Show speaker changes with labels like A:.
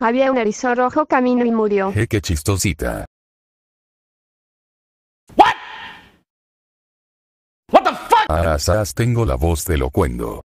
A: Había un erizo rojo camino y murió.
B: Eh, ¡Qué chistosita! What? What the fuck? asas! tengo la voz de
C: locuendo.